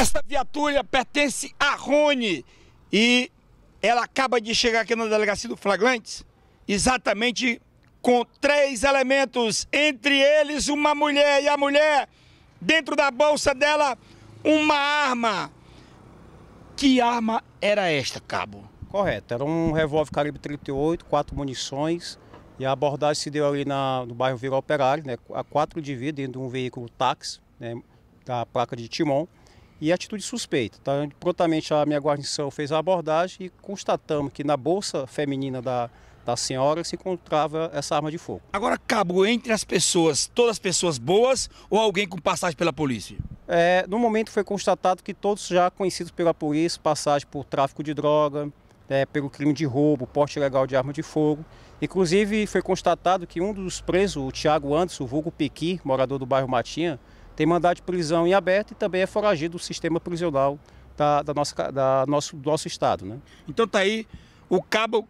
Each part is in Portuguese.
Esta viatura pertence a Rony e ela acaba de chegar aqui na delegacia do Flagrantes exatamente com três elementos, entre eles uma mulher e a mulher dentro da bolsa dela uma arma. Que arma era esta, cabo? Correto, era um revólver calibre 38, quatro munições. E a abordagem se deu ali na, no bairro Vila Operário, né, a quatro indivíduos dentro de um veículo táxi, né, da placa de Timon e atitude suspeita. Tá? Prontamente a minha guarnição fez a abordagem e constatamos que na bolsa feminina da, da senhora se encontrava essa arma de fogo. Agora, Cabo, entre as pessoas, todas as pessoas boas ou alguém com passagem pela polícia? É, no momento foi constatado que todos já conhecidos pela polícia, passagem por tráfico de droga, é, pelo crime de roubo, porte ilegal de arma de fogo. Inclusive, foi constatado que um dos presos, o Tiago Anderson, vulgo Pequi, morador do bairro Matinha, tem mandado de prisão em aberto e também é foragido do sistema prisional da, da nossa, da nosso, do nosso estado. Né? Então tá aí o cabo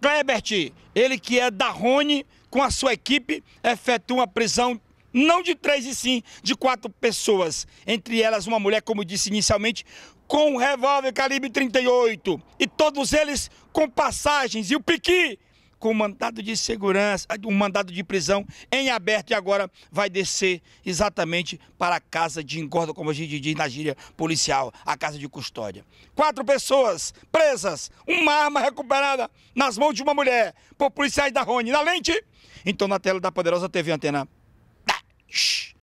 Klebert, ele que é da Rony, com a sua equipe, efetua uma prisão não de três e sim de quatro pessoas, entre elas uma mulher, como disse inicialmente, com um revólver calibre 38, e todos eles com passagens e o piqui com um mandado de segurança, um mandado de prisão em aberto e agora vai descer exatamente para a casa de engorda, como a gente diz na gíria policial, a casa de custódia. Quatro pessoas presas, uma arma recuperada nas mãos de uma mulher por policiais da Rony. Na lente, então na tela da poderosa TV Antena. Tá. Shhh.